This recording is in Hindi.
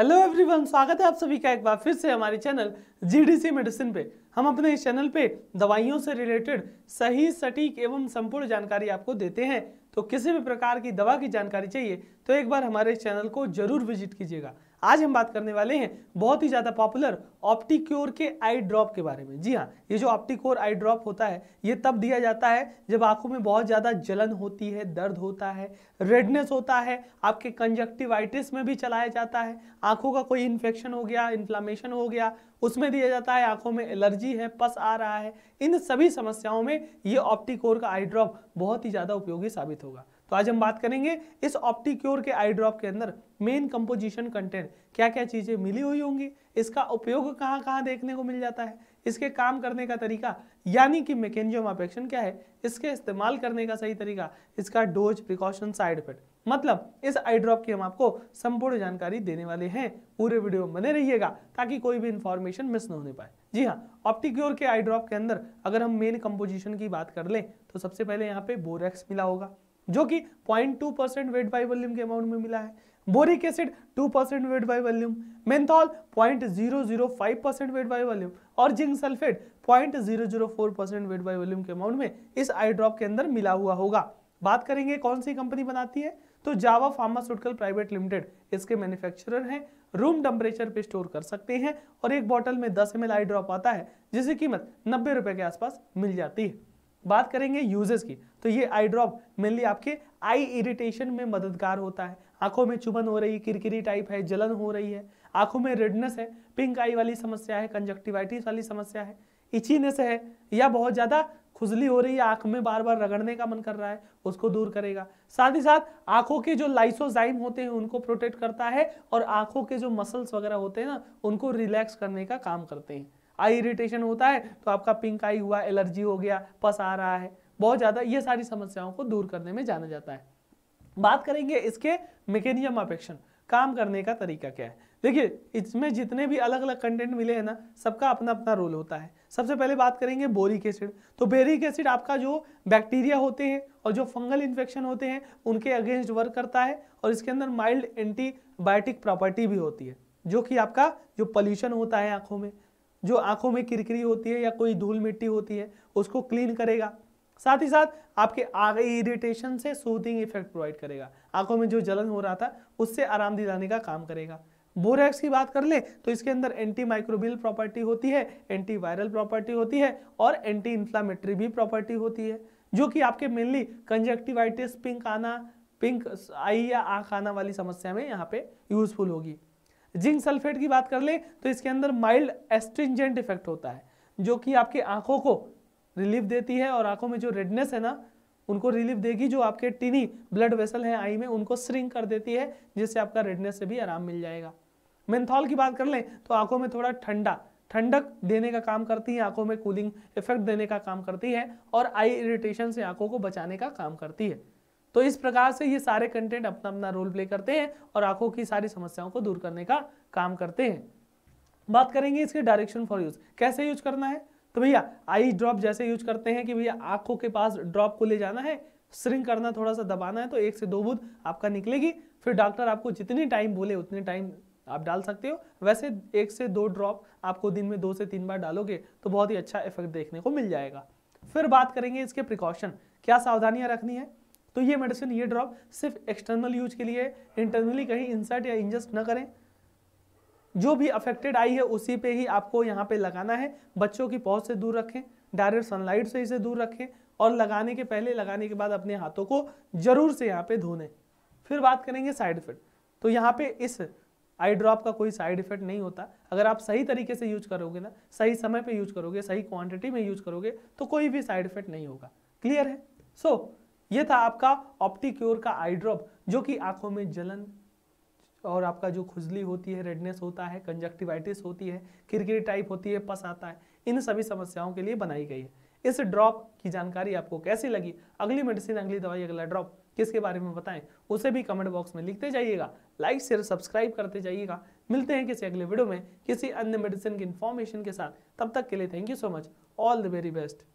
हेलो एवरीवन स्वागत है आप सभी का एक बार फिर से हमारे चैनल जीडीसी मेडिसिन पे हम अपने इस चैनल पे दवाइयों से रिलेटेड सही सटीक एवं संपूर्ण जानकारी आपको देते हैं तो किसी भी प्रकार की दवा की जानकारी चाहिए तो एक बार हमारे चैनल को जरूर विजिट कीजिएगा आज हम बात करने वाले हैं बहुत ही ज़्यादा पॉपुलर ऑप्टिक्योर के आई ड्रॉप के बारे में जी हाँ ये जो ऑप्टिकोर आई ड्रॉप होता है ये तब दिया जाता है जब आंखों में बहुत ज़्यादा जलन होती है दर्द होता है रेडनेस होता है आपके कंजक्टिवाइटिस में भी चलाया जाता है आंखों का कोई इन्फेक्शन हो गया इन्फ्लामेशन हो गया उसमें दिया जाता है आंखों में एलर्जी है पस आ रहा है इन सभी समस्याओं में ये ऑप्टिकोर का आई ड्रॉप बहुत ही ज़्यादा उपयोगी साबित होगा तो आज हम बात करेंगे इस ऑप्टिक्योर के आई ड्रॉप के अंदर मेन कंपोजिशन कंटेंट क्या क्या चीज़ें मिली हुई होंगी इसका उपयोग कहाँ कहाँ देखने को मिल जाता है इसके काम करने का तरीका यानी कि मैकेनिज्म ऑफ एक्शन क्या है इसके इस्तेमाल करने का सही तरीका इसका डोज प्रिकॉशन साइड इफेक्ट मतलब इस आई ड्रॉप की हम आपको संपूर्ण जानकारी देने वाले हैं पूरे वीडियो में बने रहिएगा ताकि कोई भी इंफॉर्मेशन मिस न होने पाए जी हाँ ऑप्टिक्योर के आई ड्रॉप के अंदर अगर हम मेन कंपोजिशन की बात कर लें तो सबसे पहले यहाँ पे बोरेक्स मिला होगा जो कि 0.2 परसेंट वेट बाई वॉल्यूम के अमाउंट में मिला है boric acid 2 percent weight by volume menthol 0.005 percent weight by volume और zinc sulphate 0.004 percent weight by volume के अमाउंट में इस आई ड्रॉप के अंदर मिला हुआ होगा बात करेंगे कौन सी कंपनी बनाती है तो जावा फार्मास्यूटिकल प्राइवेट लिमिटेड इसके मैन्युफैक्चरर हैं रूम टेम्परेचर पे स्टोर कर सकते हैं और एक बॉटल में 10 एम आई ड्रॉप आता है जिसकी कीमत नब्बे रुपए के आसपास मिल जाती है बात करेंगे यूजेस की तो ये आई ड्रॉप मेनली आपके आई इरिटेशन में मददगार होता है आंखों में चुभन हो रही है किरकिरी टाइप है जलन हो रही है आंखों में रेडनेस है पिंक आई वाली समस्या है कंजक्टिवाइटिस वाली समस्या है इचीनेस है या बहुत ज़्यादा खुजली हो रही है आंख में बार बार रगड़ने का मन कर रहा है उसको दूर करेगा साथ ही साथ आंखों के जो लाइसोजाइम होते हैं उनको प्रोटेक्ट करता है और आंखों के जो मसल्स वगैरह होते हैं ना उनको रिलैक्स करने का काम करते हैं आई इरिटेशन होता है तो आपका पिंक आई हुआ एलर्जी हो गया पस आ रहा है बहुत ज़्यादा ये सारी समस्याओं को दूर करने में जाना जाता है बात करेंगे इसके मैकेनिज्म ऑफ काम करने का तरीका क्या है देखिए इसमें जितने भी अलग अलग कंटेंट मिले हैं ना सबका अपना अपना रोल होता है सबसे पहले बात करेंगे बोरिक एसिड तो बोरिक एसिड आपका जो बैक्टीरिया होते हैं और जो फंगल इन्फेक्शन होते हैं उनके अगेंस्ट वर्क करता है और इसके अंदर माइल्ड एंटीबायोटिक प्रॉपर्टी भी होती है जो कि आपका जो पॉल्यूशन होता है आंखों में जो आंखों में किरकिरी होती है या कोई धूल मिट्टी होती है उसको क्लीन करेगा साथ ही साथ आपके आगे इरिटेशन से सूथिंग इफेक्ट प्रोवाइड करेगा आंखों में जो जलन हो रहा था उससे आराम दिलाने का काम करेगा बोरेक्स की बात कर ले तो इसके अंदर एंटी माइक्रोबियल प्रॉपर्टी होती है एंटी वायरल प्रॉपर्टी होती है और एंटी इंफ्लामेटरी भी प्रॉपर्टी होती है जो कि आपके मेनली कंजक्टिवाइटिस पिंक आना पिंक आई या आंख आना वाली समस्या में यहाँ पे यूजफुल होगी जिंक सल्फेट की बात कर ले तो इसके अंदर माइल्ड एस्ट्रिंजेंट इफेक्ट होता है जो कि आपके आंखों को रिलीफ देती है और आंखों में जो रेडनेस है ना उनको रिलीफ देगी जो आपके टिनी ब्लड वेसल है आई में उनको श्रिंक कर देती है जिससे आपका रेडनेस से भी आराम मिल जाएगा मेंथॉल की बात कर लें तो आंखों में थोड़ा ठंडा ठंडक देने का काम करती है आंखों में कूलिंग इफेक्ट देने का काम करती है और आई इरिटेशन से आंखों को बचाने का काम करती है तो इस प्रकार से ये सारे कंटेंट अपना अपना रोल प्ले करते हैं और आंखों की सारी समस्याओं को दूर करने का काम करते हैं बात करेंगे इसके डायरेक्शन फॉर यूज कैसे यूज करना है तो भैया आई ड्रॉप जैसे यूज करते हैं कि भैया आंखों के पास ड्रॉप को ले जाना है स्रिंग करना थोड़ा सा दबाना है तो एक से दो बुध आपका निकलेगी फिर डॉक्टर आपको जितनी टाइम बोले उतने टाइम आप डाल सकते हो वैसे एक से दो ड्रॉप आपको दिन में दो से तीन बार डालोगे तो बहुत ही अच्छा इफेक्ट देखने को मिल जाएगा फिर बात करेंगे इसके प्रिकॉशन क्या सावधानियां रखनी है तो ये मेडिसिन ये ड्रॉप सिर्फ एक्सटर्नल यूज के लिए इंटरनली कहीं इंसर्ट या इंजेस्ट ना करें जो भी अफेक्टेड आई है उसी पे ही आपको यहाँ पे लगाना है बच्चों की पहुँच से दूर रखें डायरेक्ट सनलाइट से इसे दूर रखें और लगाने के पहले लगाने के बाद अपने हाथों को जरूर से यहाँ पे धोने फिर बात करेंगे साइड इफेक्ट तो यहाँ पे इस आई ड्रॉप का कोई साइड इफेक्ट नहीं होता अगर आप सही तरीके से यूज करोगे ना सही समय पे यूज करोगे सही क्वांटिटी में यूज करोगे तो कोई भी साइड इफेक्ट नहीं होगा क्लियर है सो so, ये था आपका ऑप्टिक्योर का आई ड्रॉप जो कि आंखों में जलन और आपका जो खुजली होती है रेडनेस होता है कंजक्टिवाइटिस होती है किरकिरी टाइप होती है पस आता है इन सभी समस्याओं के लिए बनाई गई है इस ड्रॉप की जानकारी आपको कैसी लगी अगली मेडिसिन अगली दवाई अगला ड्रॉप किसके बारे में बताएं उसे भी कमेंट बॉक्स में लिखते जाइएगा लाइक शेयर सब्सक्राइब करते जाइएगा मिलते हैं किसी अगले वीडियो में किसी अन्य मेडिसिन की इन्फॉर्मेशन के साथ तब तक के लिए thank you so much all the very best